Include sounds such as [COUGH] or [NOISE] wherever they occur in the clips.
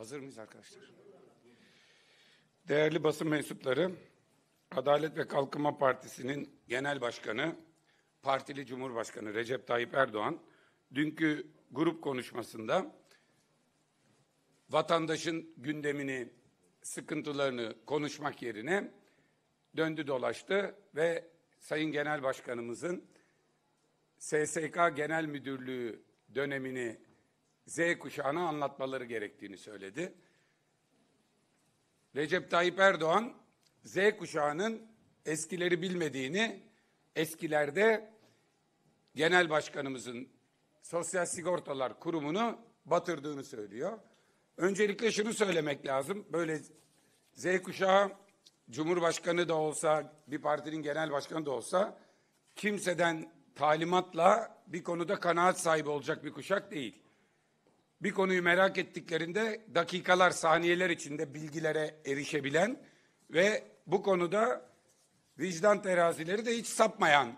Hazır mıyız arkadaşlar? Değerli basın mensupları, Adalet ve Kalkınma Partisi'nin genel başkanı, partili Cumhurbaşkanı Recep Tayyip Erdoğan, dünkü grup konuşmasında vatandaşın gündemini, sıkıntılarını konuşmak yerine döndü dolaştı ve Sayın Genel Başkanımızın SSK Genel Müdürlüğü dönemini Z kuşağına anlatmaları gerektiğini söyledi. Recep Tayyip Erdoğan Z kuşağının eskileri bilmediğini, eskilerde genel başkanımızın Sosyal Sigortalar Kurumu'nu batırdığını söylüyor. Öncelikle şunu söylemek lazım. Böyle Z kuşağı Cumhurbaşkanı da olsa, bir partinin genel başkanı da olsa kimseden talimatla bir konuda kanaat sahibi olacak bir kuşak değil bir konuyu merak ettiklerinde dakikalar, saniyeler içinde bilgilere erişebilen ve bu konuda vicdan terazileri de hiç sapmayan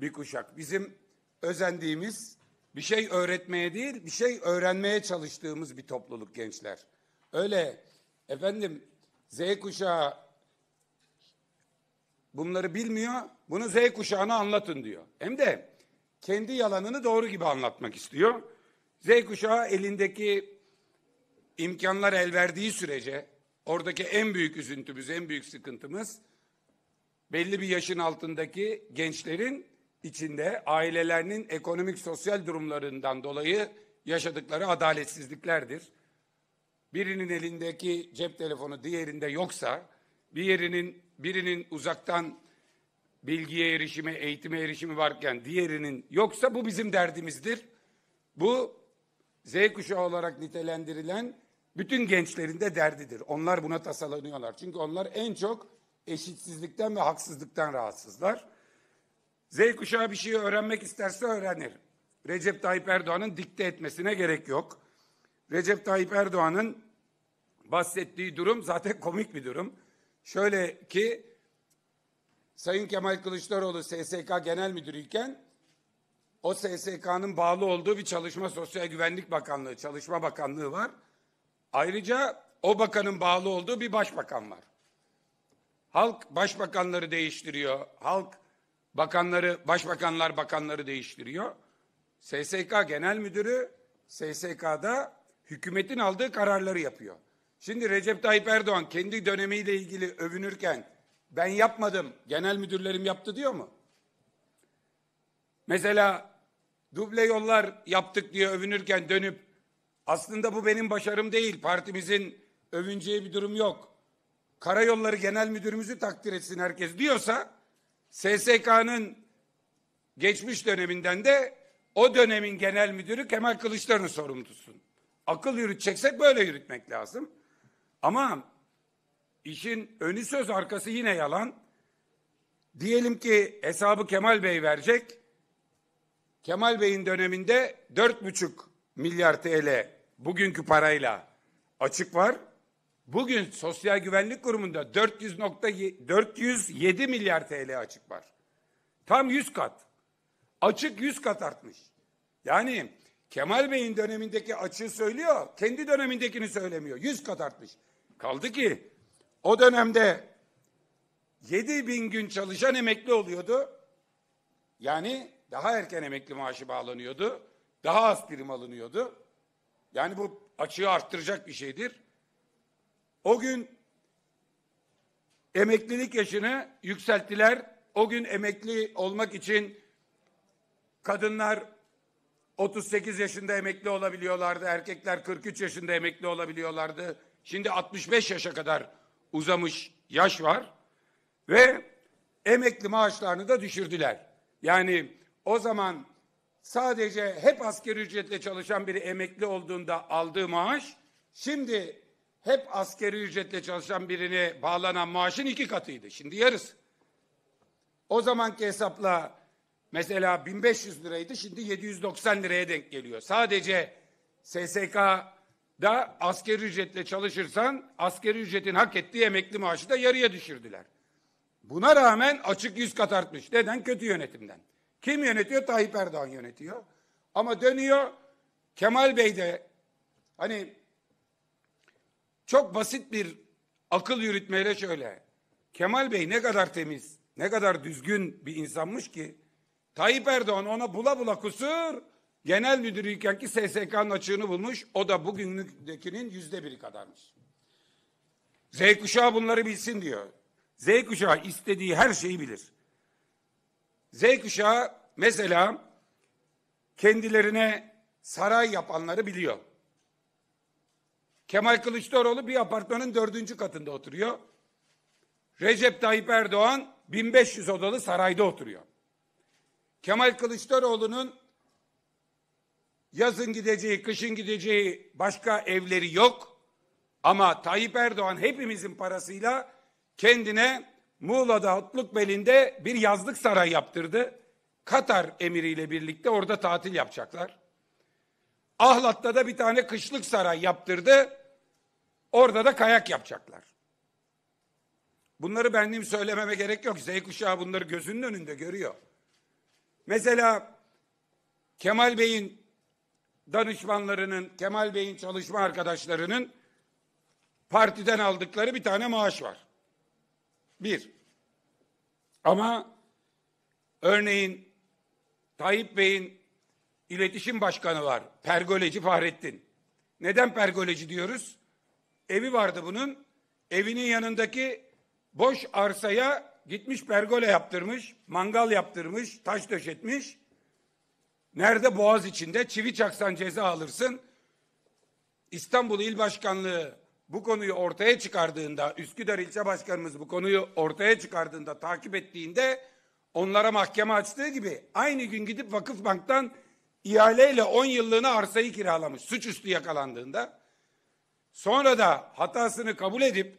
bir kuşak. Bizim özendiğimiz bir şey öğretmeye değil, bir şey öğrenmeye çalıştığımız bir topluluk gençler. Öyle efendim Z kuşağı bunları bilmiyor, bunu Z kuşağına anlatın diyor. Hem de kendi yalanını doğru gibi anlatmak istiyor. Z kuşağı elindeki imkanlar el verdiği sürece oradaki en büyük üzüntümüz, en büyük sıkıntımız belli bir yaşın altındaki gençlerin içinde ailelerinin ekonomik sosyal durumlarından dolayı yaşadıkları adaletsizliklerdir. Birinin elindeki cep telefonu diğerinde yoksa, bir yerinin birinin uzaktan bilgiye erişimi, eğitime erişimi varken diğerinin yoksa bu bizim derdimizdir. Bu Z kuşağı olarak nitelendirilen bütün gençlerin de derdidir. Onlar buna tasalanıyorlar. Çünkü onlar en çok eşitsizlikten ve haksızlıktan rahatsızlar. Z kuşağı bir şeyi öğrenmek isterse öğrenir. Recep Tayyip Erdoğan'ın dikte etmesine gerek yok. Recep Tayyip Erdoğan'ın bahsettiği durum zaten [LAUGHS] komik bir durum. Şöyle ki Sayın Kemal Kılıçdaroğlu SSK Genel Müdürü iken o SSK'nın bağlı olduğu bir Çalışma Sosyal Güvenlik Bakanlığı, Çalışma Bakanlığı var. Ayrıca o bakanın bağlı olduğu bir başbakan var. Halk başbakanları değiştiriyor. Halk bakanları, başbakanlar bakanları değiştiriyor. SSK Genel Müdürü SSK'da hükümetin aldığı kararları yapıyor. Şimdi Recep Tayyip Erdoğan kendi dönemiyle ilgili övünürken ben yapmadım, genel müdürlerim yaptı diyor mu? Mesela duble yollar yaptık diye övünürken dönüp aslında bu benim başarım değil. Partimizin övüneceği bir durum yok. Karayolları Genel Müdürümüzü takdir etsin herkes diyorsa SSK'nın geçmiş döneminden de o dönemin genel müdürü Kemal Kılıçdaroğlu sorumlusun. Akıl yürüteceksek böyle yürütmek lazım. Ama işin önü söz arkası yine yalan. Diyelim ki hesabı Kemal Bey verecek. Kemal Bey'in döneminde 4,5 milyar TL bugünkü parayla açık var. Bugün Sosyal Güvenlik Kurumu'nda 400 nokta 407 milyar TL açık var. Tam 100 kat. Açık 100 kat artmış. Yani Kemal Bey'in dönemindeki açığı söylüyor, kendi dönemindekini söylemiyor. 100 kat artmış. Kaldı ki o dönemde 7 bin gün çalışan emekli oluyordu. Yani daha erken emekli maaşı bağlanıyordu. Daha az prim alınıyordu. Yani bu açığı arttıracak bir şeydir. O gün emeklilik yaşını yükselttiler. O gün emekli olmak için kadınlar 38 yaşında emekli olabiliyorlardı. Erkekler 43 yaşında emekli olabiliyorlardı. Şimdi 65 yaşa kadar uzamış yaş var ve emekli maaşlarını da düşürdüler. Yani o zaman sadece hep asgari ücretle çalışan biri emekli olduğunda aldığı maaş şimdi hep askeri ücretle çalışan birine bağlanan maaşın iki katıydı. Şimdi yarısı. O zamanki hesapla mesela 1500 liraydı şimdi 790 liraya denk geliyor. Sadece SSK'da asgari ücretle çalışırsan asgari ücretin hak ettiği emekli maaşı da yarıya düşürdüler. Buna rağmen açık yüz kat artmış. Neden? Kötü yönetimden. Kim yönetiyor? Tayyip Erdoğan yönetiyor. Ama dönüyor Kemal Bey de hani çok basit bir akıl yürütmeyle şöyle. Kemal Bey ne kadar temiz, ne kadar düzgün bir insanmış ki Tayyip Erdoğan ona bula bula kusur genel müdürüyken ki SSK'nın açığını bulmuş. O da bugünkünün yüzde biri kadarmış. Z kuşağı bunları bilsin diyor. Z kuşağı istediği her şeyi bilir. Z kuşağı mesela kendilerine saray yapanları biliyor. Kemal Kılıçdaroğlu bir apartmanın dördüncü katında oturuyor. Recep Tayyip Erdoğan 1500 odalı sarayda oturuyor. Kemal Kılıçdaroğlu'nun yazın gideceği, kışın gideceği başka evleri yok. Ama Tayyip Erdoğan hepimizin parasıyla kendine Muğla'da Hatlukbel'inde bir yazlık saray yaptırdı. Katar emiriyle birlikte orada tatil yapacaklar. Ahlat'ta da bir tane kışlık saray yaptırdı. Orada da kayak yapacaklar. Bunları benim söylememe gerek yok. Z kuşağı bunları gözünün önünde görüyor. Mesela Kemal Bey'in danışmanlarının, Kemal Bey'in çalışma arkadaşlarının partiden aldıkları bir tane maaş var. Bir, ama örneğin Tayyip Bey'in iletişim başkanı var, pergoleci Fahrettin. Neden pergoleci diyoruz? Evi vardı bunun, evinin yanındaki boş arsaya gitmiş pergole yaptırmış, mangal yaptırmış, taş döşetmiş. Nerede boğaz içinde çivi çaksan ceza alırsın. İstanbul İl Başkanlığı bu konuyu ortaya çıkardığında, Üsküdar ilçe başkanımız bu konuyu ortaya çıkardığında, takip ettiğinde onlara mahkeme açtığı gibi aynı gün gidip Vakıf Bank'tan ihaleyle 10 yıllığına arsayı kiralamış suçüstü yakalandığında. Sonra da hatasını kabul edip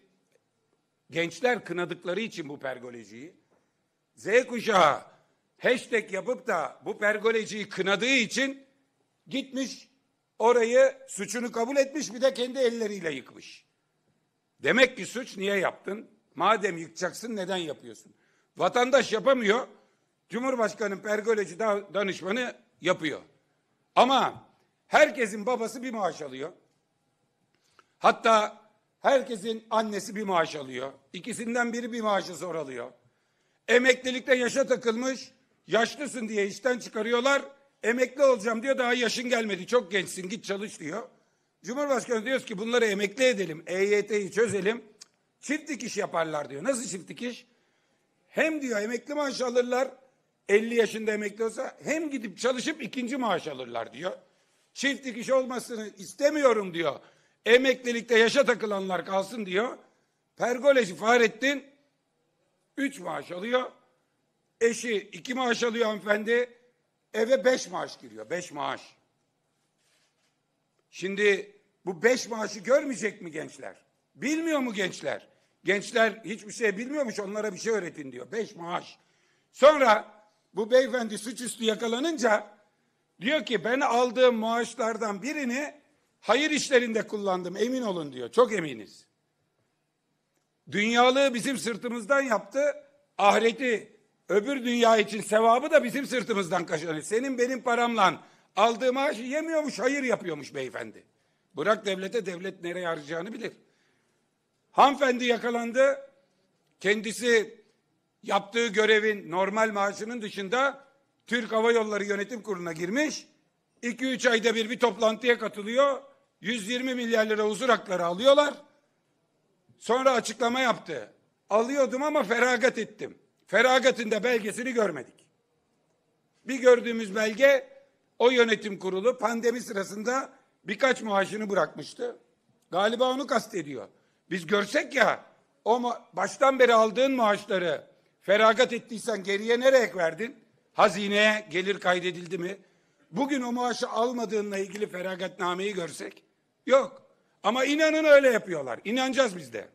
gençler kınadıkları için bu pergolojiyi Z kuşağı hashtag yapıp da bu pergolojiyi kınadığı için gitmiş Orayı suçunu kabul etmiş bir de kendi elleriyle yıkmış. Demek ki suç niye yaptın? Madem yıkacaksın neden yapıyorsun? Vatandaş yapamıyor. Cumhurbaşkanı pergoloji danışmanı yapıyor. Ama herkesin babası bir maaş alıyor. Hatta herkesin annesi bir maaş alıyor. İkisinden biri bir maaşı zor alıyor. Emeklilikte yaşa takılmış, yaşlısın diye işten çıkarıyorlar Emekli olacağım diyor daha yaşın gelmedi çok gençsin git çalış diyor. Cumhurbaşkanı diyoruz ki bunları emekli edelim EYT'yi çözelim çift dikiş yaparlar diyor. Nasıl çift dikiş? Hem diyor emekli maaş alırlar 50 yaşında emekli olsa hem gidip çalışıp ikinci maaş alırlar diyor. Çift dikiş olmasını istemiyorum diyor. Emeklilikte yaşa takılanlar kalsın diyor. Pergoleci Fahrettin üç maaş alıyor. Eşi iki maaş alıyor hanımefendi eve beş maaş giriyor. Beş maaş. Şimdi bu beş maaşı görmeyecek mi gençler? Bilmiyor mu gençler? Gençler hiçbir şey bilmiyormuş onlara bir şey öğretin diyor. Beş maaş. Sonra bu beyefendi suçüstü yakalanınca diyor ki ben aldığım maaşlardan birini hayır işlerinde kullandım emin olun diyor. Çok eminiz. Dünyalığı bizim sırtımızdan yaptı. Ahireti Öbür dünya için sevabı da bizim sırtımızdan kaşanıyor. E, senin benim paramla aldığı maaşı yemiyormuş, hayır yapıyormuş beyefendi. Bırak devlete, devlet nereye harcayacağını bilir. Hanımefendi yakalandı. Kendisi yaptığı görevin normal maaşının dışında Türk Hava Yolları Yönetim Kurulu'na girmiş. 2-3 ayda bir bir toplantıya katılıyor. 120 milyar lira huzur hakları alıyorlar. Sonra açıklama yaptı. Alıyordum ama feragat ettim feragatında belgesini görmedik. Bir gördüğümüz belge o yönetim kurulu pandemi sırasında birkaç maaşını bırakmıştı. Galiba onu kastediyor. Biz görsek ya o baştan beri aldığın maaşları feragat ettiysen geriye nereye verdin? Hazineye gelir kaydedildi mi? Bugün o maaşı almadığınla ilgili feragatnameyi görsek yok. Ama inanın öyle yapıyorlar. İnanacağız biz de.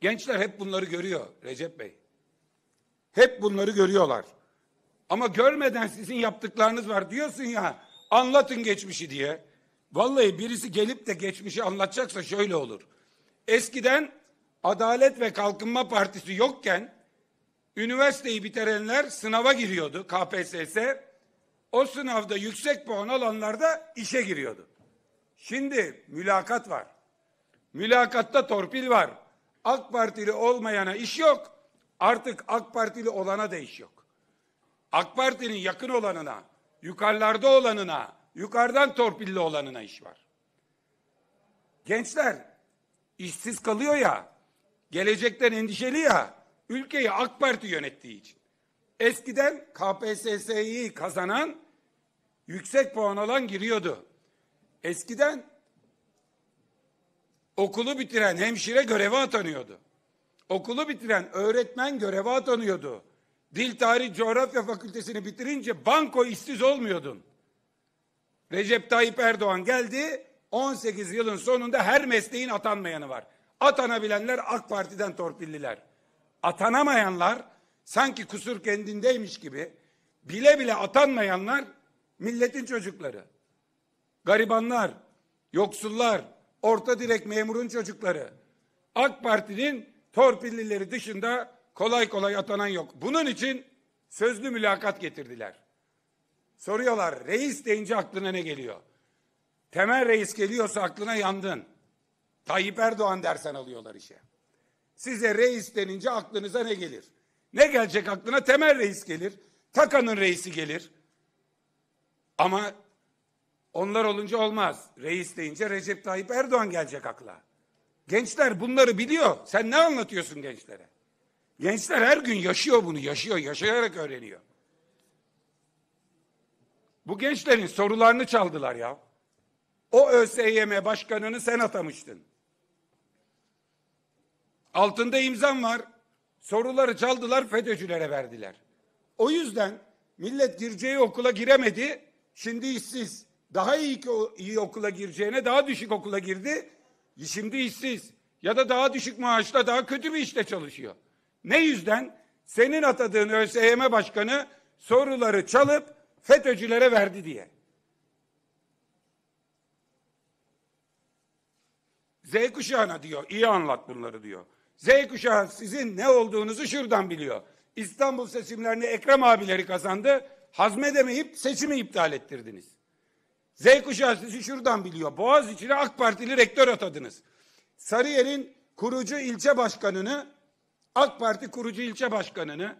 Gençler hep bunları görüyor Recep Bey. Hep bunları görüyorlar. Ama görmeden sizin yaptıklarınız var diyorsun ya anlatın geçmişi diye. Vallahi birisi gelip de geçmişi anlatacaksa şöyle olur. Eskiden Adalet ve Kalkınma Partisi yokken üniversiteyi bitirenler sınava giriyordu KPSS. O sınavda yüksek puan alanlar da işe giriyordu. Şimdi mülakat var. Mülakatta torpil var. AK Partili olmayana iş yok. Artık AK Partili olana da iş yok. AK Parti'nin yakın olanına, yukarılarda olanına, yukarıdan torpilli olanına iş var. Gençler işsiz kalıyor ya, gelecekten endişeli ya, ülkeyi AK Parti yönettiği için. Eskiden KPSS'yi kazanan yüksek puan alan giriyordu. Eskiden okulu bitiren hemşire göreve atanıyordu. Okulu bitiren öğretmen göreve atanıyordu. Dil Tarih Coğrafya Fakültesini bitirince banko işsiz olmuyordun. Recep Tayyip Erdoğan geldi. 18 yılın sonunda her mesleğin atanmayanı var. Atanabilenler AK Parti'den torpilliler. Atanamayanlar sanki kusur kendindeymiş gibi bile bile atanmayanlar milletin çocukları. Garibanlar, yoksullar, orta direk memurun çocukları. AK Parti'nin torpillileri dışında kolay kolay atanan yok. Bunun için sözlü mülakat getirdiler. Soruyorlar reis deyince aklına ne geliyor? Temel reis geliyorsa aklına yandın. Tayyip Erdoğan dersen alıyorlar işe. Size reis denince aklınıza ne gelir? Ne gelecek aklına? Temel reis gelir. Takan'ın reisi gelir. Ama onlar olunca olmaz. Reis deyince Recep Tayyip Erdoğan gelecek akla. Gençler bunları biliyor. Sen ne anlatıyorsun gençlere? Gençler her gün yaşıyor bunu, yaşıyor, yaşayarak öğreniyor. Bu gençlerin sorularını çaldılar ya. O ÖSYM başkanını sen atamıştın. Altında imzam var. Soruları çaldılar, FETÖ'cülere verdiler. O yüzden millet gireceği okula giremedi. Şimdi işsiz. Daha iyi, ki iyi okula gireceğine daha düşük okula girdi şimdi işsiz ya da daha düşük maaşla daha kötü bir işte çalışıyor. Ne yüzden? Senin atadığın ÖSYM başkanı soruları çalıp FETÖ'cülere verdi diye. Z kuşağına diyor, iyi anlat bunları diyor. Z kuşağı sizin ne olduğunuzu şuradan biliyor. İstanbul seçimlerini Ekrem abileri kazandı. Hazmedemeyip seçimi iptal ettirdiniz. Z kuşağı sizi şuradan biliyor. Boğaz içine AK Partili rektör atadınız. Sarıyer'in kurucu ilçe başkanını, AK Parti kurucu ilçe başkanını,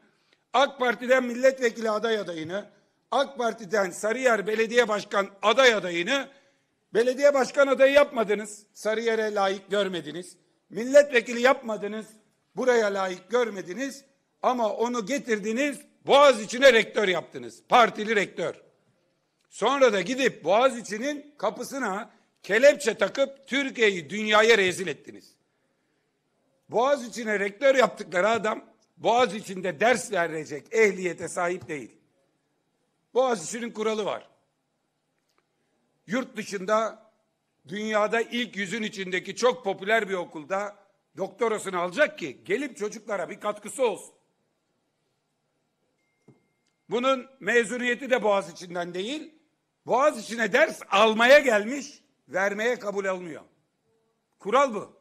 AK Parti'den milletvekili aday adayını, AK Parti'den Sarıyer belediye başkan aday adayını, belediye başkan adayı yapmadınız, Sarıyer'e layık görmediniz. Milletvekili yapmadınız, buraya layık görmediniz ama onu getirdiniz, Boğaz içine rektör yaptınız. Partili rektör. Sonra da gidip Boğaziçi'nin kapısına kelepçe takıp Türkiye'yi dünyaya rezil ettiniz. Boğaz içine rektör yaptıkları adam Boğaz içinde ders verecek ehliyete sahip değil. Boğaz içinin kuralı var. Yurt dışında dünyada ilk yüzün içindeki çok popüler bir okulda doktorasını alacak ki gelip çocuklara bir katkısı olsun. Bunun mezuniyeti de Boğaz içinden değil, Boğaz içine ders almaya gelmiş, vermeye kabul almıyor. Kural bu.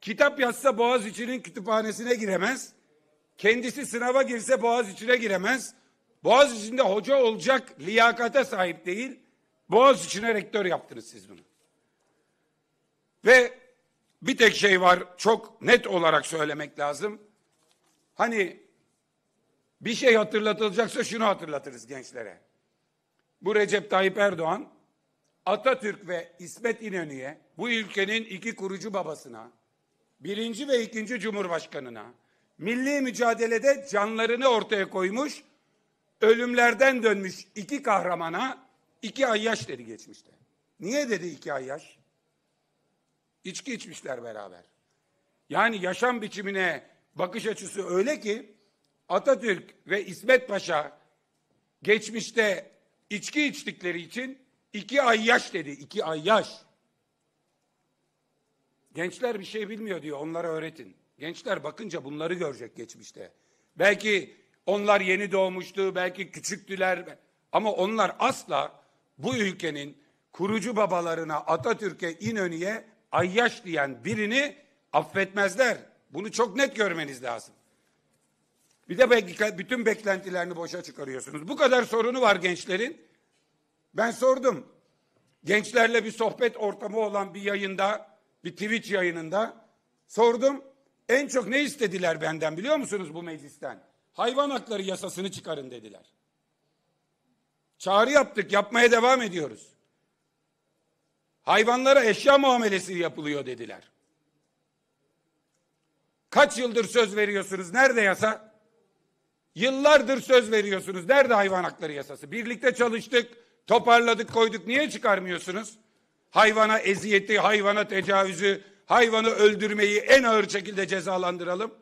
Kitap yazsa Boğaz içinin kütüphanesine giremez. Kendisi sınava girse Boğaz içine giremez. Boğaz içinde hoca olacak liyakate sahip değil. Boğaz içine rektör yaptınız siz bunu. Ve bir tek şey var çok net olarak söylemek lazım. Hani bir şey hatırlatılacaksa şunu hatırlatırız gençlere. Bu Recep Tayyip Erdoğan Atatürk ve İsmet İnönü'ye bu ülkenin iki kurucu babasına, birinci ve ikinci cumhurbaşkanına milli mücadelede canlarını ortaya koymuş, ölümlerden dönmüş iki kahramana iki ay yaş dedi geçmişte. Niye dedi iki ay yaş? İçki içmişler beraber. Yani yaşam biçimine bakış açısı öyle ki Atatürk ve İsmet Paşa geçmişte içki içtikleri için iki ay yaş dedi. iki ay yaş. Gençler bir şey bilmiyor diyor. Onlara öğretin. Gençler bakınca bunları görecek geçmişte. Belki onlar yeni doğmuştu, belki küçüktüler ama onlar asla bu ülkenin kurucu babalarına Atatürk'e İnönü'ye yaş diyen birini affetmezler. Bunu çok net görmeniz lazım. Bir de bütün beklentilerini boşa çıkarıyorsunuz. Bu kadar sorunu var gençlerin. Ben sordum. Gençlerle bir sohbet ortamı olan bir yayında, bir Twitch yayınında sordum. En çok ne istediler benden biliyor musunuz bu meclisten? Hayvan hakları yasasını çıkarın dediler. Çağrı yaptık, yapmaya devam ediyoruz. Hayvanlara eşya muamelesi yapılıyor dediler. Kaç yıldır söz veriyorsunuz? Nerede yasa? Yıllardır söz veriyorsunuz. Nerede hayvan hakları yasası? Birlikte çalıştık, toparladık, koyduk. Niye çıkarmıyorsunuz? Hayvana eziyeti, hayvana tecavüzü, hayvanı öldürmeyi en ağır şekilde cezalandıralım.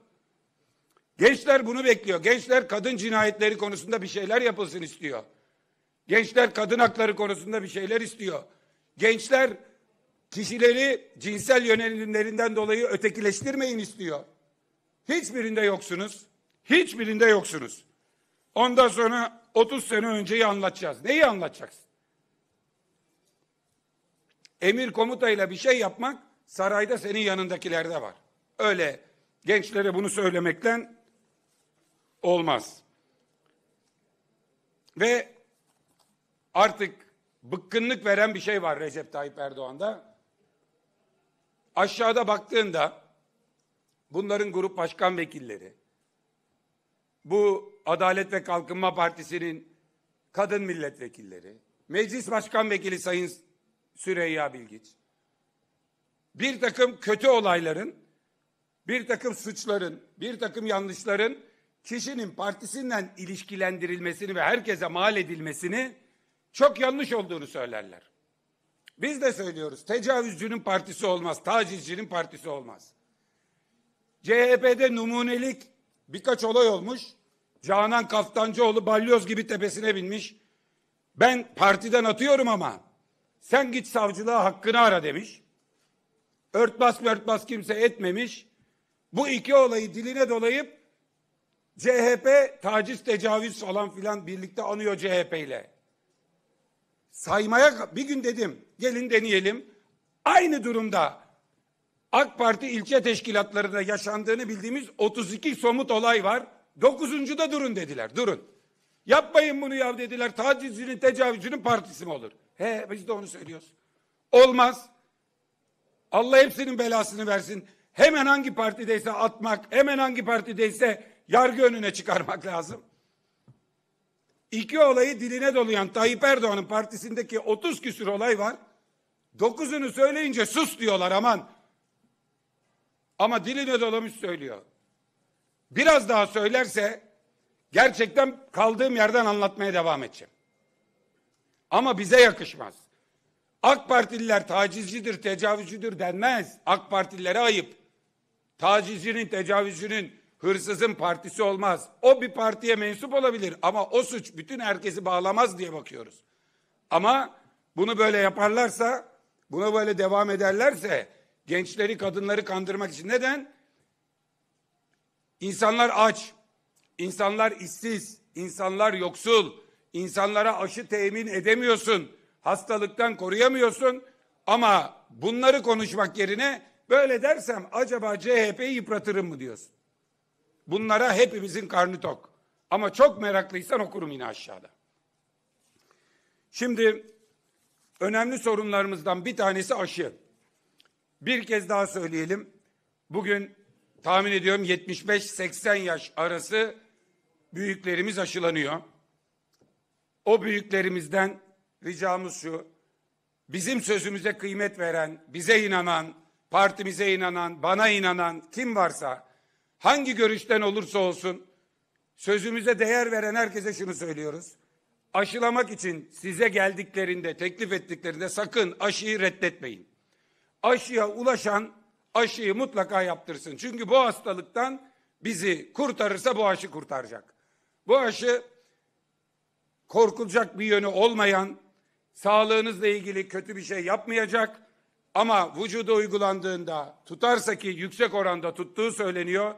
Gençler bunu bekliyor. Gençler kadın cinayetleri konusunda bir şeyler yapılsın istiyor. Gençler kadın hakları konusunda bir şeyler istiyor. Gençler kişileri cinsel yönelimlerinden dolayı ötekileştirmeyin istiyor. Hiçbirinde yoksunuz. Hiçbirinde yoksunuz. Ondan sonra 30 sene önceyi anlatacağız. Neyi anlatacaksın? Emir komutayla bir şey yapmak sarayda senin yanındakilerde var. Öyle gençlere bunu söylemekten olmaz. Ve artık bıkkınlık veren bir şey var Recep Tayyip Erdoğan'da. Aşağıda baktığında bunların grup başkan vekilleri, bu Adalet ve Kalkınma Partisi'nin kadın milletvekilleri, Meclis Başkan Vekili Sayın Süreyya Bilgiç, bir takım kötü olayların, bir takım suçların, bir takım yanlışların kişinin partisinden ilişkilendirilmesini ve herkese mal edilmesini çok yanlış olduğunu söylerler. Biz de söylüyoruz tecavüzcünün partisi olmaz, tacizcinin partisi olmaz. CHP'de numunelik birkaç olay olmuş. Canan Kaftancıoğlu balyoz gibi tepesine binmiş. Ben partiden atıyorum ama sen git savcılığa hakkını ara demiş. Örtbas örtbas kimse etmemiş. Bu iki olayı diline dolayıp CHP taciz tecavüz falan filan birlikte anıyor CHP ile. Saymaya bir gün dedim gelin deneyelim. Aynı durumda AK Parti ilçe teşkilatlarında yaşandığını bildiğimiz 32 somut olay var. Dokuzuncu da durun dediler. Durun. Yapmayın bunu ya dediler. Tacizcinin, tecavüzcünün partisi mi olur? He biz de onu söylüyoruz. Olmaz. Allah hepsinin belasını versin. Hemen hangi partideyse atmak, hemen hangi partideyse yargı önüne çıkarmak lazım. İki olayı diline dolayan Tayyip Erdoğan'ın partisindeki 30 küsür olay var. Dokuzunu söyleyince sus diyorlar aman. Ama diline dolamış söylüyor. Biraz daha söylerse gerçekten kaldığım yerden anlatmaya devam edeceğim. Ama bize yakışmaz. AK Partililer tacizcidir, tecavüzcüdür denmez. AK Partililere ayıp. Tacizcinin, tecavüzcünün, hırsızın partisi olmaz. O bir partiye mensup olabilir ama o suç bütün herkesi bağlamaz diye bakıyoruz. Ama bunu böyle yaparlarsa, buna böyle devam ederlerse Gençleri, kadınları kandırmak için. Neden? İnsanlar aç, insanlar işsiz, insanlar yoksul, insanlara aşı temin edemiyorsun, hastalıktan koruyamıyorsun ama bunları konuşmak yerine böyle dersem acaba CHP'yi yıpratırım mı diyorsun. Bunlara hepimizin karnı tok. Ama çok meraklıysan okurum yine aşağıda. Şimdi önemli sorunlarımızdan bir tanesi aşı. Bir kez daha söyleyelim. Bugün tahmin ediyorum 75-80 yaş arası büyüklerimiz aşılanıyor. O büyüklerimizden ricamız şu. Bizim sözümüze kıymet veren, bize inanan, partimize inanan, bana inanan kim varsa hangi görüşten olursa olsun sözümüze değer veren herkese şunu söylüyoruz. Aşılamak için size geldiklerinde, teklif ettiklerinde sakın aşıyı reddetmeyin aşıya ulaşan aşıyı mutlaka yaptırsın. Çünkü bu hastalıktan bizi kurtarırsa bu aşı kurtaracak. Bu aşı korkulacak bir yönü olmayan, sağlığınızla ilgili kötü bir şey yapmayacak ama vücuda uygulandığında tutarsa ki yüksek oranda tuttuğu söyleniyor.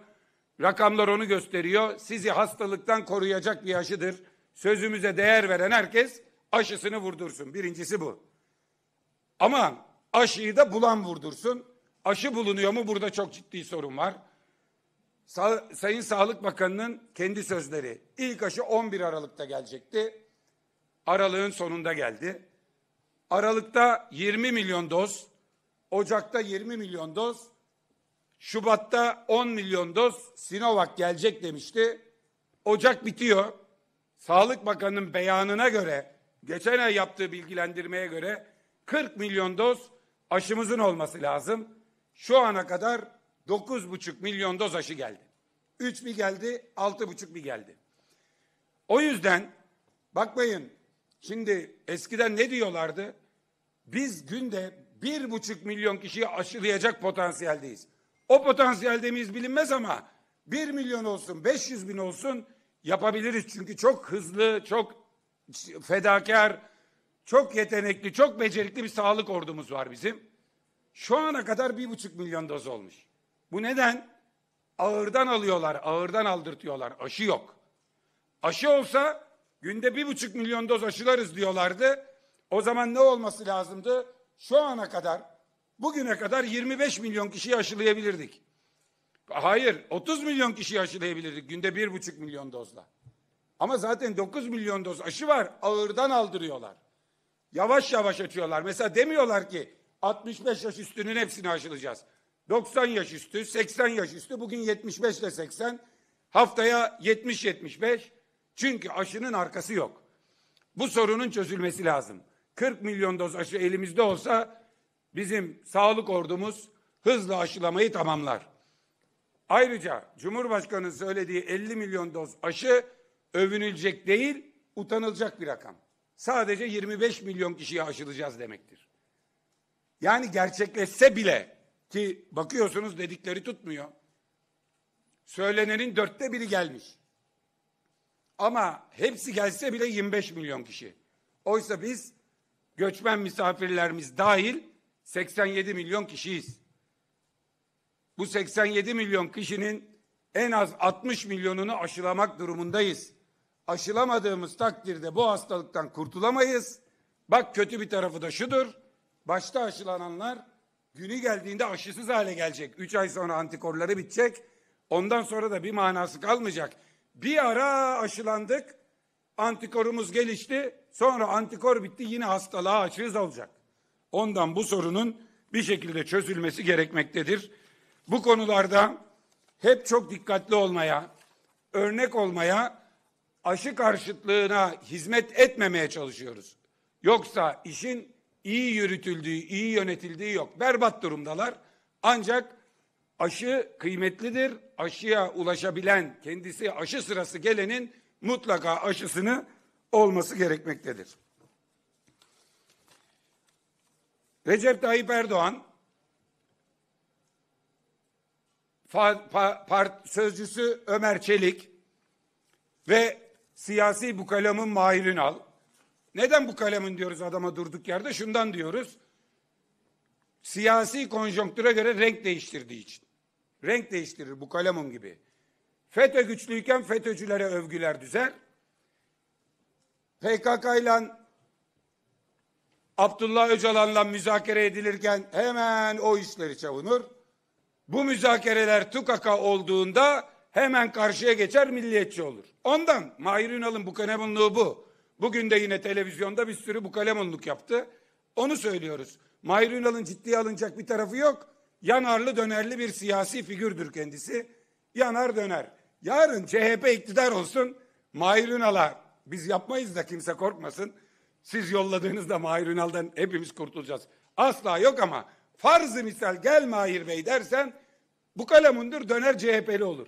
Rakamlar onu gösteriyor. Sizi hastalıktan koruyacak bir aşıdır. Sözümüze değer veren herkes aşısını vurdursun. Birincisi bu. Ama Aşıyı da bulan vurdursun. Aşı bulunuyor mu? Burada çok ciddi sorun var. Sa Sayın Sağlık Bakanı'nın kendi sözleri. İlk aşı 11 Aralık'ta gelecekti. Aralığın sonunda geldi. Aralık'ta 20 milyon doz, Ocak'ta 20 milyon doz, Şubat'ta 10 milyon doz Sinovac gelecek demişti. Ocak bitiyor. Sağlık Bakanı'nın beyanına göre, geçen ay yaptığı bilgilendirmeye göre 40 milyon doz aşımızın olması lazım. Şu ana kadar 9,5 milyon doz aşı geldi. 3 mi geldi, 6,5 mi geldi? O yüzden bakmayın şimdi eskiden ne diyorlardı? Biz günde bir buçuk milyon kişiyi aşılayacak potansiyeldeyiz. O potansiyel miyiz bilinmez ama bir milyon olsun, beş yüz bin olsun yapabiliriz. Çünkü çok hızlı, çok fedakar, çok yetenekli, çok becerikli bir sağlık ordumuz var bizim. Şu ana kadar bir buçuk milyon doz olmuş. Bu neden? Ağırdan alıyorlar, ağırdan aldırtıyorlar. Aşı yok. Aşı olsa günde bir buçuk milyon doz aşılarız diyorlardı. O zaman ne olması lazımdı? Şu ana kadar, bugüne kadar 25 milyon kişiyi aşılayabilirdik. Hayır, 30 milyon kişiyi aşılayabilirdik günde bir buçuk milyon dozla. Ama zaten 9 milyon doz aşı var, ağırdan aldırıyorlar yavaş yavaş açıyorlar. Mesela demiyorlar ki 65 yaş üstünün hepsini aşılacağız. 90 yaş üstü, 80 yaş üstü, bugün 75 ile 80, haftaya 70-75. Çünkü aşının arkası yok. Bu sorunun çözülmesi lazım. 40 milyon doz aşı elimizde olsa bizim sağlık ordumuz hızla aşılamayı tamamlar. Ayrıca Cumhurbaşkanı'nın söylediği 50 milyon doz aşı övünülecek değil, utanılacak bir rakam sadece 25 milyon kişiye aşılacağız demektir. Yani gerçekleşse bile ki bakıyorsunuz dedikleri tutmuyor. Söylenenin dörtte biri gelmiş. Ama hepsi gelse bile 25 milyon kişi. Oysa biz göçmen misafirlerimiz dahil 87 milyon kişiyiz. Bu 87 milyon kişinin en az 60 milyonunu aşılamak durumundayız aşılamadığımız takdirde bu hastalıktan kurtulamayız. Bak kötü bir tarafı da şudur. Başta aşılananlar günü geldiğinde aşısız hale gelecek. Üç ay sonra antikorları bitecek. Ondan sonra da bir manası kalmayacak. Bir ara aşılandık. Antikorumuz gelişti. Sonra antikor bitti. Yine hastalığa aşığız olacak. Ondan bu sorunun bir şekilde çözülmesi gerekmektedir. Bu konularda hep çok dikkatli olmaya, örnek olmaya aşı karşıtlığına hizmet etmemeye çalışıyoruz. Yoksa işin iyi yürütüldüğü, iyi yönetildiği yok. Berbat durumdalar. Ancak aşı kıymetlidir. Aşıya ulaşabilen, kendisi aşı sırası gelenin mutlaka aşısını olması gerekmektedir. Recep Tayyip Erdoğan part sözcüsü Ömer Çelik ve Siyasi bu kalemin mahirini al. Neden bu kalemin diyoruz adama durduk yerde? Şundan diyoruz. Siyasi konjonktüre göre renk değiştirdiği için. Renk değiştirir bu kalemim gibi. FETÖ güçlüyken FETÖ'cülere övgüler düzer. PKK ile Abdullah Öcalan'la müzakere edilirken hemen o işleri savunur. Bu müzakereler TUKAK'a olduğunda hemen karşıya geçer milliyetçi olur. Ondan Mahir Ünal'ın bu kalemunluğu bu. Bugün de yine televizyonda bir sürü bu kalemunluk yaptı. Onu söylüyoruz. Mahir Ünal'ın ciddiye alınacak bir tarafı yok. Yanarlı dönerli bir siyasi figürdür kendisi. Yanar döner. Yarın CHP iktidar olsun. Mahir Ünal'a biz yapmayız da kimse korkmasın. Siz yolladığınızda Mahir Ünal'dan hepimiz kurtulacağız. Asla yok ama farzı misal gel Mahir Bey dersen bu kalemundur döner CHP'li olur.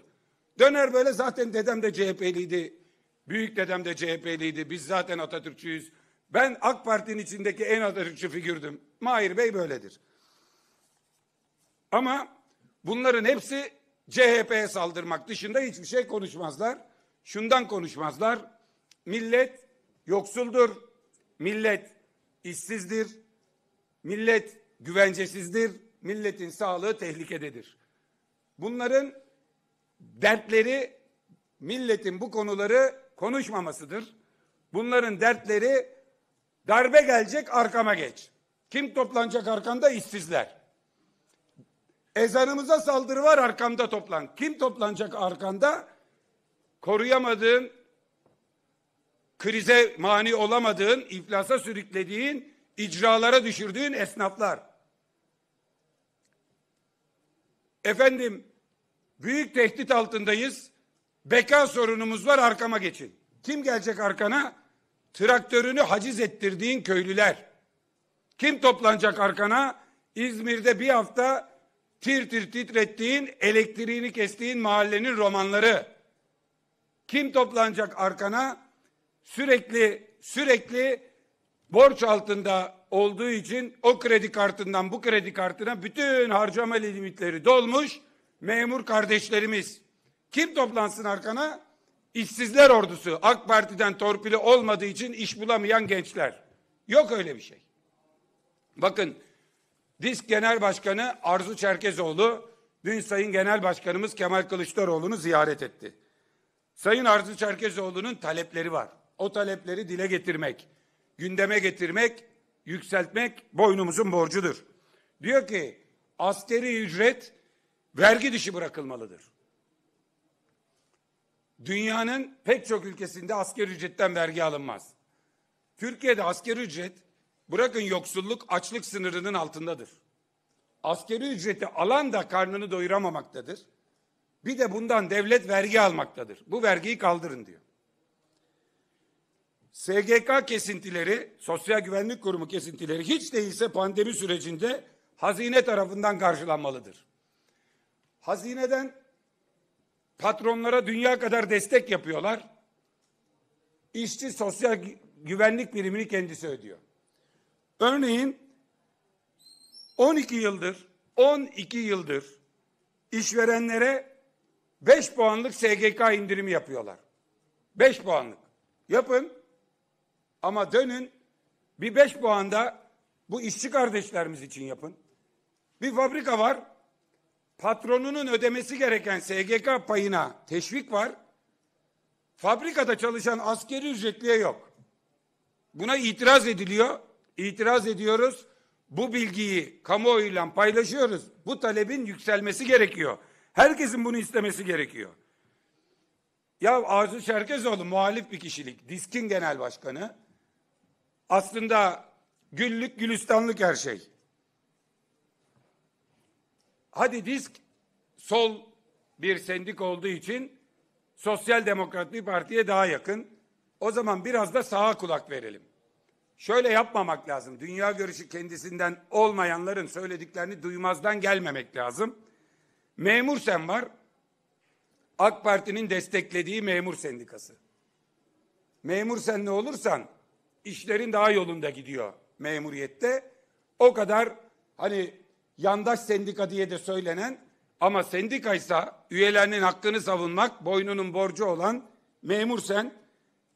Döner böyle zaten dedem de CHP'liydi. Büyük dedem de CHP'liydi. Biz zaten Atatürkçüyüz. Ben AK Parti'nin içindeki en Atatürkçü figürdüm. Mahir Bey böyledir. Ama bunların hepsi CHP'ye saldırmak dışında hiçbir şey konuşmazlar. Şundan konuşmazlar. Millet yoksuldur. Millet işsizdir. Millet güvencesizdir. Milletin sağlığı tehlikededir. Bunların dertleri milletin bu konuları konuşmamasıdır. Bunların dertleri darbe gelecek arkama geç. Kim toplanacak arkanda işsizler. Ezanımıza saldırı var arkamda toplan. Kim toplanacak arkanda? Koruyamadığın, krize mani olamadığın, iflasa sürüklediğin, icralara düşürdüğün esnaflar. Efendim Büyük tehdit altındayız. Beka sorunumuz var arkama geçin. Kim gelecek arkana? Traktörünü haciz ettirdiğin köylüler. Kim toplanacak arkana? İzmir'de bir hafta tir tir titrettiğin, elektriğini kestiğin mahallenin romanları. Kim toplanacak arkana? Sürekli sürekli borç altında olduğu için o kredi kartından bu kredi kartına bütün harcama limitleri dolmuş memur kardeşlerimiz. Kim toplansın arkana? İşsizler ordusu. AK Parti'den torpili olmadığı için iş bulamayan gençler. Yok öyle bir şey. Bakın Disk Genel Başkanı Arzu Çerkezoğlu dün Sayın Genel Başkanımız Kemal Kılıçdaroğlu'nu ziyaret etti. Sayın Arzu Çerkezoğlu'nun talepleri var. O talepleri dile getirmek, gündeme getirmek, yükseltmek boynumuzun borcudur. Diyor ki askeri ücret vergi dışı bırakılmalıdır. Dünyanın pek çok ülkesinde asgari ücretten vergi alınmaz. Türkiye'de asgari ücret bırakın yoksulluk açlık sınırının altındadır. Askeri ücreti alan da karnını doyuramamaktadır. Bir de bundan devlet vergi almaktadır. Bu vergiyi kaldırın diyor. SGK kesintileri, Sosyal Güvenlik Kurumu kesintileri hiç değilse pandemi sürecinde hazine tarafından karşılanmalıdır. Hazineden patronlara dünya kadar destek yapıyorlar. İşçi sosyal güvenlik birimini kendisi ödüyor. Örneğin 12 yıldır 12 yıldır işverenlere 5 puanlık SGK indirimi yapıyorlar. 5 puanlık. Yapın ama dönün bir 5 puanda bu işçi kardeşlerimiz için yapın. Bir fabrika var patronunun ödemesi gereken SGK payına teşvik var. Fabrikada çalışan askeri ücretliye yok. Buna itiraz ediliyor. İtiraz ediyoruz. Bu bilgiyi kamuoyuyla paylaşıyoruz. Bu talebin yükselmesi gerekiyor. Herkesin bunu istemesi gerekiyor. Ya Arzu Şerkezoğlu muhalif bir kişilik. Diskin Genel Başkanı. Aslında güllük gülistanlık her şey. Hadi disk sol bir sendik olduğu için Sosyal Demokrat bir partiye daha yakın. O zaman biraz da sağa kulak verelim. Şöyle yapmamak lazım. Dünya görüşü kendisinden olmayanların söylediklerini duymazdan gelmemek lazım. Memur sen var. AK Parti'nin desteklediği memur sendikası. Memur sen ne olursan işlerin daha yolunda gidiyor memuriyette. O kadar hani yandaş sendika diye de söylenen ama sendika ise üyelerinin hakkını savunmak boynunun borcu olan memur sen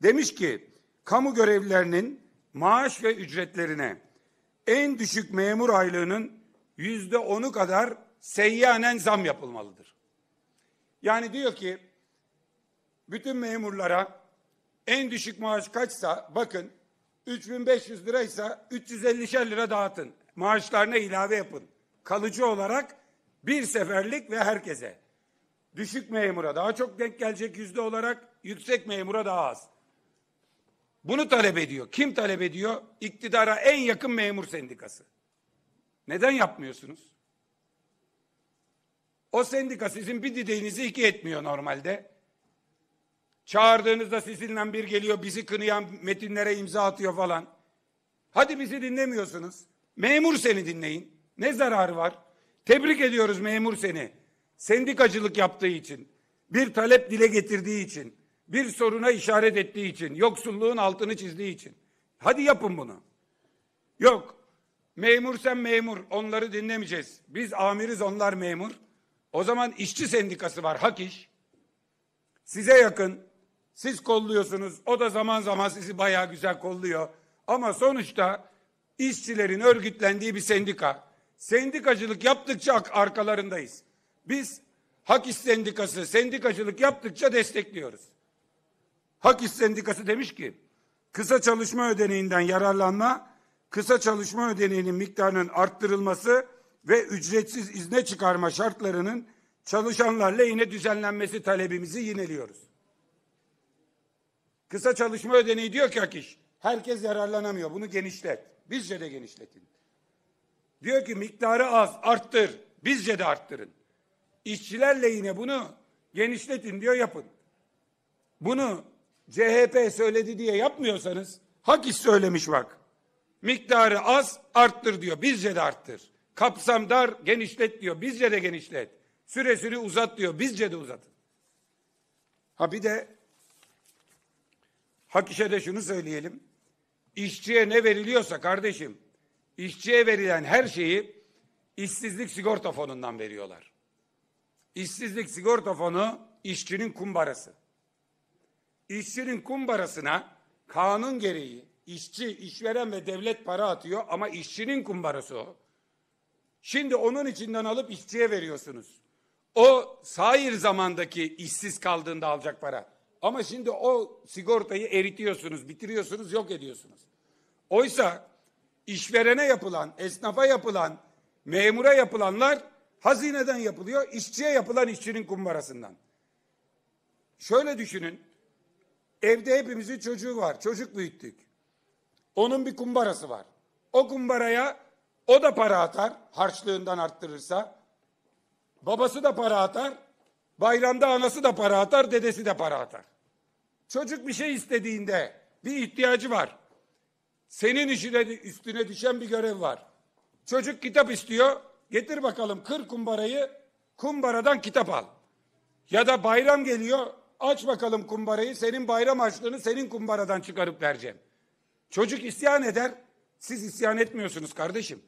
demiş ki kamu görevlilerinin maaş ve ücretlerine en düşük memur aylığının yüzde onu kadar seyyanen zam yapılmalıdır. Yani diyor ki bütün memurlara en düşük maaş kaçsa bakın 3500 liraysa 350'şer lira dağıtın. Maaşlarına ilave yapın kalıcı olarak bir seferlik ve herkese. Düşük memura daha çok denk gelecek yüzde olarak, yüksek memura daha az. Bunu talep ediyor. Kim talep ediyor? İktidara en yakın memur sendikası. Neden yapmıyorsunuz? O sendika sizin bir dediğinizi iki etmiyor normalde. Çağırdığınızda sizinle bir geliyor bizi kınayan metinlere imza atıyor falan. Hadi bizi dinlemiyorsunuz. Memur seni dinleyin. Ne zararı var? Tebrik ediyoruz memur seni. Sendikacılık yaptığı için, bir talep dile getirdiği için, bir soruna işaret ettiği için, yoksulluğun altını çizdiği için. Hadi yapın bunu. Yok. Memur sen memur. Onları dinlemeyeceğiz. Biz amiriz onlar memur. O zaman işçi sendikası var. Hak iş. Size yakın. Siz kolluyorsunuz. O da zaman zaman sizi bayağı güzel kolluyor. Ama sonuçta işçilerin örgütlendiği bir sendika sendikacılık yaptıkça arkalarındayız. Biz Hak İş Sendikası sendikacılık yaptıkça destekliyoruz. Hak İş Sendikası demiş ki kısa çalışma ödeneğinden yararlanma, kısa çalışma ödeneğinin miktarının arttırılması ve ücretsiz izne çıkarma şartlarının çalışanlarla yine düzenlenmesi talebimizi yineliyoruz. Kısa çalışma ödeneği diyor ki Hak İş, herkes yararlanamıyor bunu genişlet. Bizce de genişletin. Diyor ki miktarı az arttır. Bizce de arttırın. İşçilerle yine bunu genişletin diyor yapın. Bunu CHP söyledi diye yapmıyorsanız hak iş söylemiş bak. Miktarı az arttır diyor. Bizce de arttır. Kapsam dar genişlet diyor. Bizce de genişlet. Süresini uzat diyor. Bizce de uzatın. Ha bir de hak işe de şunu söyleyelim. İşçiye ne veriliyorsa kardeşim İşçiye verilen her şeyi işsizlik sigorta fonundan veriyorlar. İşsizlik sigorta fonu işçinin kumbarası. İşçinin kumbarasına kanun gereği işçi, işveren ve devlet para atıyor ama işçinin kumbarası o. Şimdi onun içinden alıp işçiye veriyorsunuz. O sair zamandaki işsiz kaldığında alacak para. Ama şimdi o sigortayı eritiyorsunuz, bitiriyorsunuz, yok ediyorsunuz. Oysa işverene yapılan, esnafa yapılan, memura yapılanlar hazineden yapılıyor, işçiye yapılan işçinin kumbarasından. Şöyle düşünün, evde hepimizin çocuğu var, çocuk büyüttük. Onun bir kumbarası var. O kumbaraya o da para atar, harçlığından arttırırsa. Babası da para atar, bayramda anası da para atar, dedesi de para atar. Çocuk bir şey istediğinde, bir ihtiyacı var. Senin işine üstüne düşen bir görev var. Çocuk kitap istiyor. Getir bakalım kır kumbarayı. Kumbaradan kitap al. Ya da bayram geliyor. Aç bakalım kumbarayı. Senin bayram açlığını senin kumbaradan çıkarıp vereceğim. Çocuk isyan eder. Siz isyan etmiyorsunuz kardeşim.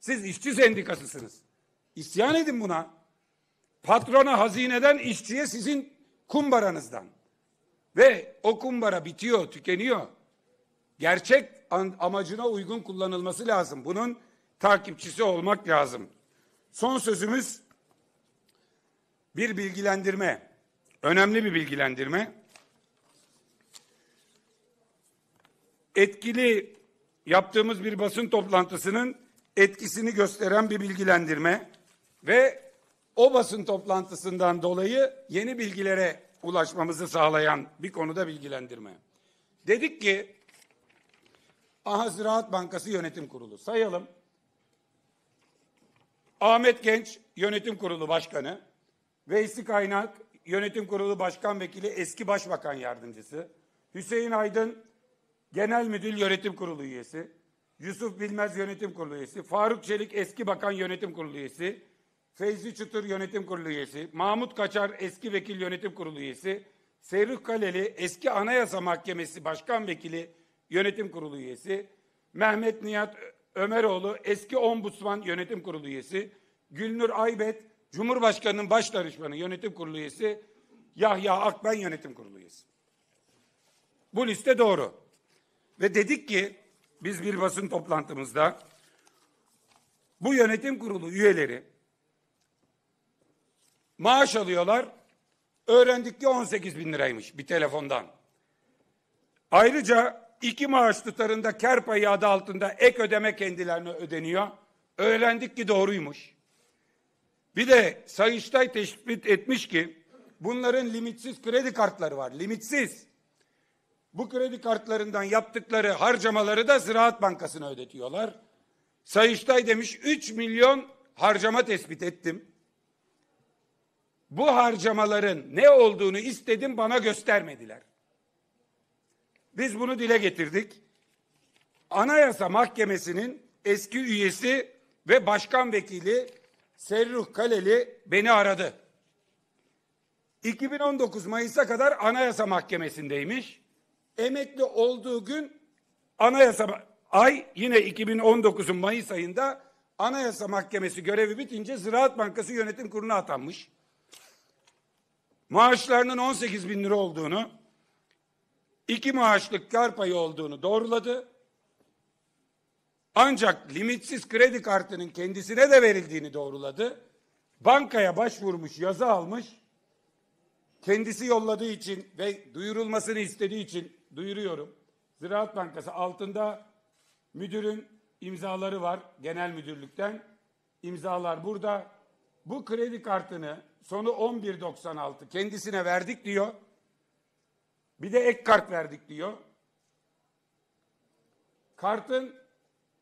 Siz işçi sendikasısınız. İsyan edin buna. Patrona hazineden işçiye sizin kumbaranızdan. Ve o kumbara bitiyor, tükeniyor. Gerçek amacına uygun kullanılması lazım. Bunun takipçisi olmak lazım. Son sözümüz bir bilgilendirme. Önemli bir bilgilendirme. Etkili yaptığımız bir basın toplantısının etkisini gösteren bir bilgilendirme ve o basın toplantısından dolayı yeni bilgilere ulaşmamızı sağlayan bir konuda bilgilendirme. Dedik ki Aha Ziraat Bankası Yönetim Kurulu. Sayalım. Ahmet Genç Yönetim Kurulu Başkanı, Veysi Kaynak Yönetim Kurulu Başkan Vekili eski Başbakan Yardımcısı, Hüseyin Aydın Genel Müdür Yönetim Kurulu üyesi, Yusuf Bilmez Yönetim Kurulu üyesi, Faruk Çelik eski Bakan Yönetim Kurulu üyesi, Feyzi Çıtır Yönetim Kurulu üyesi, Mahmut Kaçar eski Vekil Yönetim Kurulu üyesi, Serih Kaleli eski Anayasa Mahkemesi Başkan Vekili Yönetim Kurulu üyesi, Mehmet Nihat Ömeroğlu eski Ombudsman Yönetim Kurulu üyesi, Gülnur Aybet Cumhurbaşkanı'nın baş danışmanı Yönetim Kurulu üyesi, Yahya Akben Yönetim Kurulu üyesi. Bu liste doğru. Ve dedik ki biz bir basın toplantımızda bu yönetim kurulu üyeleri maaş alıyorlar. Öğrendik ki 18 bin liraymış bir telefondan. Ayrıca 2 maaş tutarında kar payı adı altında ek ödeme kendilerine ödeniyor. Öğrendik ki doğruymuş. Bir de Sayıştay tespit etmiş ki bunların limitsiz kredi kartları var. Limitsiz. Bu kredi kartlarından yaptıkları harcamaları da Ziraat Bankası'na ödetiyorlar. Sayıştay demiş 3 milyon harcama tespit ettim. Bu harcamaların ne olduğunu istedim bana göstermediler. Biz bunu dile getirdik. Anayasa Mahkemesi'nin eski üyesi ve başkan vekili Serruh Kaleli beni aradı. 2019 Mayıs'a kadar Anayasa Mahkemesi'ndeymiş. Emekli olduğu gün Anayasa ay yine 2019'un Mayıs ayında Anayasa Mahkemesi görevi bitince Ziraat Bankası Yönetim Kurulu'na atanmış. Maaşlarının 18 bin lira olduğunu, iki maaşlık kar payı olduğunu doğruladı. Ancak limitsiz kredi kartının kendisine de verildiğini doğruladı. Bankaya başvurmuş, yazı almış. Kendisi yolladığı için ve duyurulmasını istediği için duyuruyorum. Ziraat Bankası altında müdürün imzaları var genel müdürlükten. İmzalar burada. Bu kredi kartını sonu 11.96 kendisine verdik diyor. Bir de ek kart verdik diyor. Kartın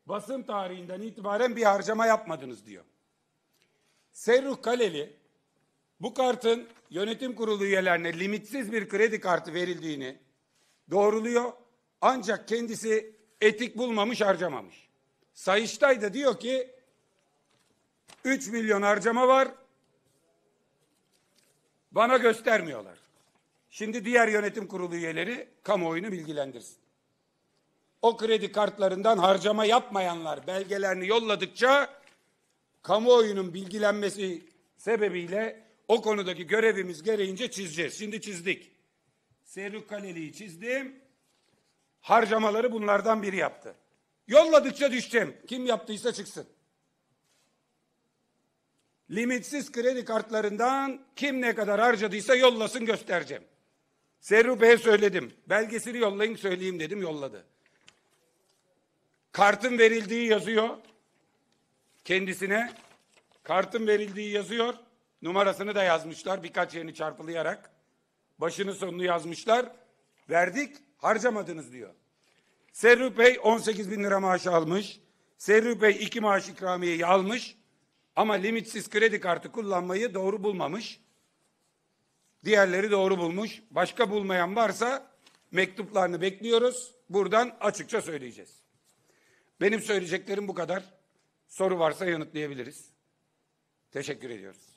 basım tarihinden itibaren bir harcama yapmadınız diyor. Serruh Kaleli bu kartın yönetim kurulu üyelerine limitsiz bir kredi kartı verildiğini doğruluyor. Ancak kendisi etik bulmamış harcamamış. Sayıştay da diyor ki 3 milyon harcama var. Bana göstermiyorlar. Şimdi diğer yönetim kurulu üyeleri kamuoyunu bilgilendirsin. O kredi kartlarından harcama yapmayanlar belgelerini yolladıkça kamuoyunun bilgilenmesi sebebiyle o konudaki görevimiz gereğince çizeceğiz. Şimdi çizdik. Seruk Kaleli'yi çizdim. Harcamaları bunlardan biri yaptı. Yolladıkça düşeceğim. Kim yaptıysa çıksın. Limitsiz kredi kartlarından kim ne kadar harcadıysa yollasın göstereceğim. Serru Bey'e söyledim. Belgesini yollayın söyleyeyim dedim yolladı. Kartın verildiği yazıyor. Kendisine kartın verildiği yazıyor. Numarasını da yazmışlar birkaç yerini çarpılayarak. Başını sonunu yazmışlar. Verdik harcamadınız diyor. Serru Bey 18 bin lira maaş almış. Serru Bey iki maaş ikramiyeyi almış. Ama limitsiz kredi kartı kullanmayı doğru bulmamış. Diğerleri doğru bulmuş. Başka bulmayan varsa mektuplarını bekliyoruz. Buradan açıkça söyleyeceğiz. Benim söyleyeceklerim bu kadar. Soru varsa yanıtlayabiliriz. Teşekkür ediyoruz.